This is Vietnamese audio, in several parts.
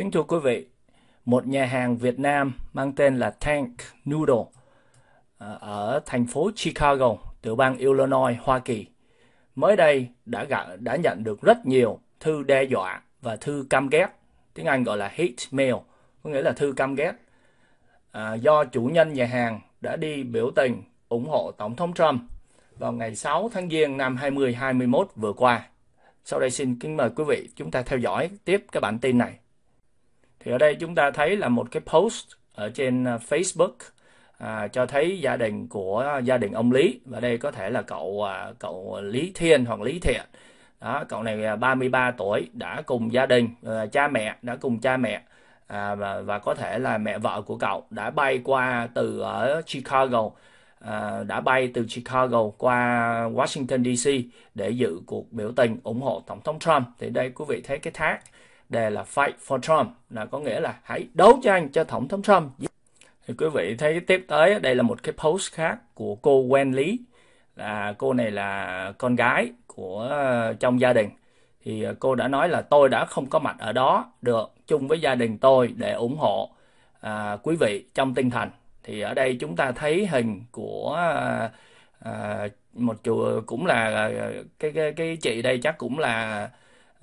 Kính thưa quý vị, một nhà hàng Việt Nam mang tên là Tank Noodle à, ở thành phố Chicago, tiểu bang Illinois, Hoa Kỳ, mới đây đã gặp, đã nhận được rất nhiều thư đe dọa và thư cam ghét, tiếng Anh gọi là hate mail, có nghĩa là thư cam ghét, à, do chủ nhân nhà hàng đã đi biểu tình ủng hộ Tổng thống Trump vào ngày 6 tháng Giêng năm 2021 vừa qua. Sau đây xin kính mời quý vị chúng ta theo dõi tiếp cái bản tin này. Thì ở đây chúng ta thấy là một cái post ở trên à, Facebook à, cho thấy gia đình của gia đình ông Lý và đây có thể là cậu à, cậu Lý Thiên hoặc Lý Thiện. Đó, cậu này 33 à, tuổi đã cùng gia đình cha mẹ đã cùng cha mẹ à, và, và có thể là mẹ vợ của cậu đã bay qua từ ở Chicago à, đã bay từ Chicago qua Washington DC để dự cuộc biểu tình ủng hộ tổng thống Trump thì đây quý vị thấy cái thác đề là Fight for Trump là có nghĩa là hãy đấu tranh cho Tổng thống Trump. Thì quý vị thấy tiếp tới đây là một cái post khác của cô Wen Lý là cô này là con gái của ờ, trong gia đình thì ờ, cô đã nói là tôi đã không có mặt ở đó được chung với gia đình tôi để ủng hộ à, quý vị trong tinh thần thì ở đây chúng ta thấy hình của à, một chùa cũng là cái cái cái chị đây chắc cũng là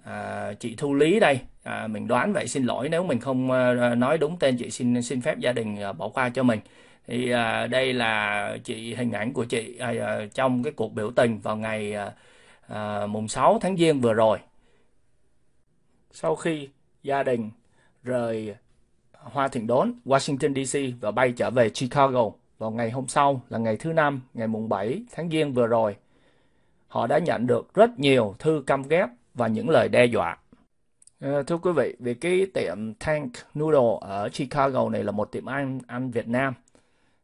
à, chị Thu Lý đây à, mình đoán vậy xin lỗi nếu mình không à, à, nói đúng tên chị xin xin phép gia đình à, bỏ qua cho mình thì à, đây là chị hình ảnh của chị à, à trong cái cuộc biểu tình vào ngày à, à, mùng 6 tháng giêng vừa rồi sau khi gia đình rời Hoa Thịnh Đốn, Washington DC và bay trở về Chicago vào ngày hôm sau là ngày thứ năm, ngày mùng 7 tháng Giêng vừa rồi. Họ đã nhận được rất nhiều thư cam ghép và những lời đe dọa. Ờ, thưa quý vị, vì cái tiệm Tank Noodle ở Chicago này là một tiệm ăn ăn Việt Nam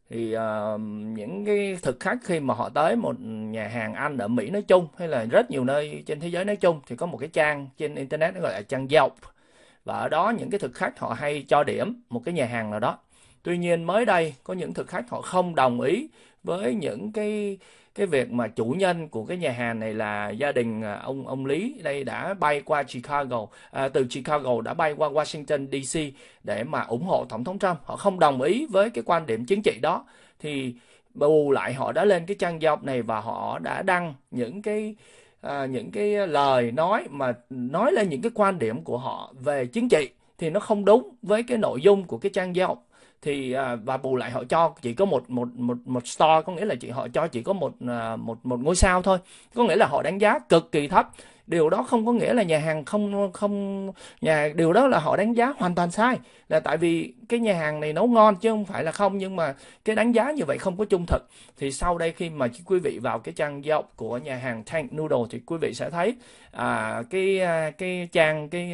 thì uh, những cái thực khách khi mà họ tới một nhà hàng ăn ở Mỹ nói chung hay là rất nhiều nơi trên thế giới nói chung thì có một cái trang trên internet gọi là trang Yelp và ở đó những cái thực khách họ hay cho điểm một cái nhà hàng nào đó tuy nhiên mới đây có những thực khách họ không đồng ý với những cái cái việc mà chủ nhân của cái nhà hàng này là gia đình à, ông ông Lý đây đã bay qua Chicago à, từ Chicago đã bay qua Washington DC để mà ủng hộ tổng thống Trump họ không đồng ý với cái quan điểm chính trị đó thì bù lại họ đã lên cái trang dọc này và họ đã đăng những cái à, những cái lời nói mà nói lên những cái quan điểm của họ về chính trị thì nó không đúng với cái nội dung của cái trang dọc thì và bù lại họ cho chỉ có một một một một store có nghĩa là chỉ họ cho chỉ có một à, một một ngôi sao thôi có nghĩa là họ đánh giá cực kỳ thấp điều đó không có nghĩa là nhà hàng không không nhà điều đó là họ đánh giá hoàn toàn sai là tại vì cái nhà hàng này nấu ngon chứ không phải là không nhưng mà cái đánh giá như vậy không có trung thực thì sau đây khi mà quý vị vào cái trang web của nhà hàng Tank Noodle thì quý vị sẽ thấy à, cái à, cái trang cái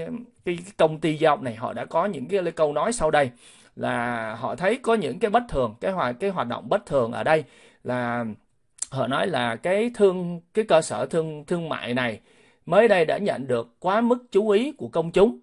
cái, cái công ty dọc này họ đã có những cái câu nói sau đây là họ thấy có những cái bất thường cái hoạt cái hoạt động bất thường ở đây là họ nói là cái thương cái cơ sở thương thương mại này mới đây đã nhận được quá mức chú ý của công chúng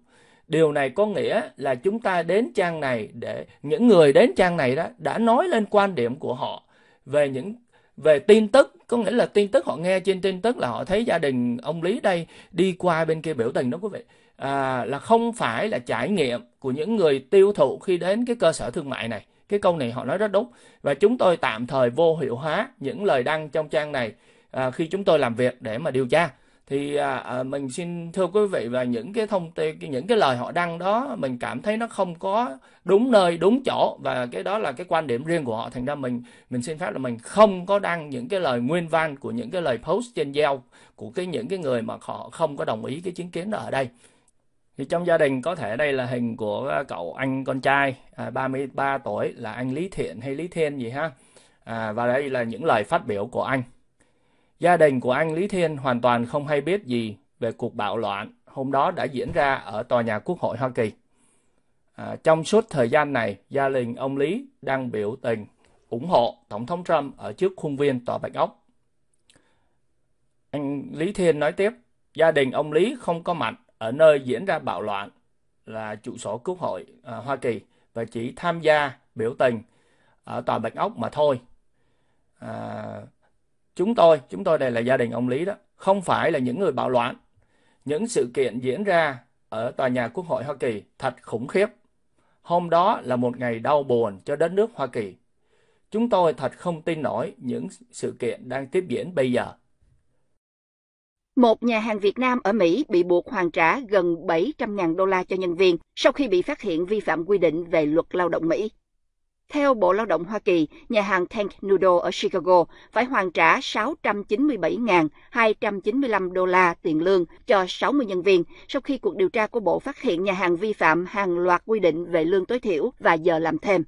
điều này có nghĩa là chúng ta đến trang này để những người đến trang này đó đã nói lên quan điểm của họ về những về tin tức có nghĩa là tin tức họ nghe trên tin tức là họ thấy gia đình ông lý đây đi qua bên kia biểu tình đó quý vị à, là không phải là trải nghiệm của những người tiêu thụ khi đến cái cơ sở thương mại này cái câu này họ nói rất đúng và chúng tôi tạm thời vô hiệu hóa những lời đăng trong trang này à, khi chúng tôi làm việc để mà điều tra thì à, à, mình xin thưa quý vị và những cái thông tin những cái lời họ đăng đó mình cảm thấy nó không có đúng nơi đúng chỗ và cái đó là cái quan điểm riêng của họ thành ra mình mình xin phép là mình không có đăng những cái lời nguyên văn của những cái lời post trên giao của cái những cái người mà họ không có đồng ý cái chứng kiến đó ở đây thì trong gia đình có thể đây là hình của cậu anh con trai à, 33 tuổi là anh Lý Thiện hay Lý Thiên gì ha à, và đây là những lời phát biểu của anh Gia đình của anh Lý Thiên hoàn toàn không hay biết gì về cuộc bạo loạn hôm đó đã diễn ra ở tòa nhà Quốc hội Hoa Kỳ. À, trong suốt thời gian này, gia đình ông Lý đang biểu tình ủng hộ Tổng thống Trump ở trước khuôn viên Tòa Bạch Ốc. Anh Lý Thiên nói tiếp, gia đình ông Lý không có mặt ở nơi diễn ra bạo loạn là trụ sở Quốc hội à, Hoa Kỳ và chỉ tham gia biểu tình ở Tòa Bạch Ốc mà thôi. À, Chúng tôi, chúng tôi đây là gia đình ông Lý đó, không phải là những người bạo loạn. Những sự kiện diễn ra ở tòa nhà Quốc hội Hoa Kỳ thật khủng khiếp. Hôm đó là một ngày đau buồn cho đất nước Hoa Kỳ. Chúng tôi thật không tin nổi những sự kiện đang tiếp diễn bây giờ. Một nhà hàng Việt Nam ở Mỹ bị buộc hoàn trả gần 700.000 đô la cho nhân viên sau khi bị phát hiện vi phạm quy định về luật lao động Mỹ. Theo Bộ Lao động Hoa Kỳ, nhà hàng Tank Noodle ở Chicago phải hoàn trả 697.295 đô la tiền lương cho 60 nhân viên sau khi cuộc điều tra của Bộ phát hiện nhà hàng vi phạm hàng loạt quy định về lương tối thiểu và giờ làm thêm.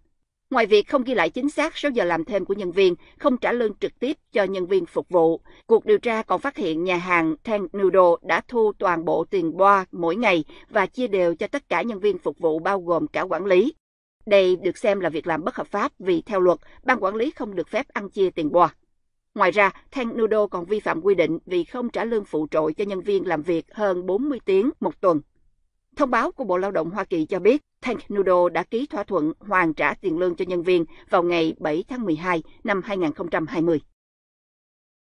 Ngoài việc không ghi lại chính xác số giờ làm thêm của nhân viên, không trả lương trực tiếp cho nhân viên phục vụ, cuộc điều tra còn phát hiện nhà hàng Tank Noodle đã thu toàn bộ tiền boa mỗi ngày và chia đều cho tất cả nhân viên phục vụ bao gồm cả quản lý. Đây được xem là việc làm bất hợp pháp vì theo luật, ban quản lý không được phép ăn chia tiền boa. Ngoài ra, Thanh Nudo còn vi phạm quy định vì không trả lương phụ trội cho nhân viên làm việc hơn 40 tiếng một tuần. Thông báo của Bộ Lao động Hoa Kỳ cho biết, Tank Nudo đã ký thỏa thuận hoàn trả tiền lương cho nhân viên vào ngày 7 tháng 12 năm 2020.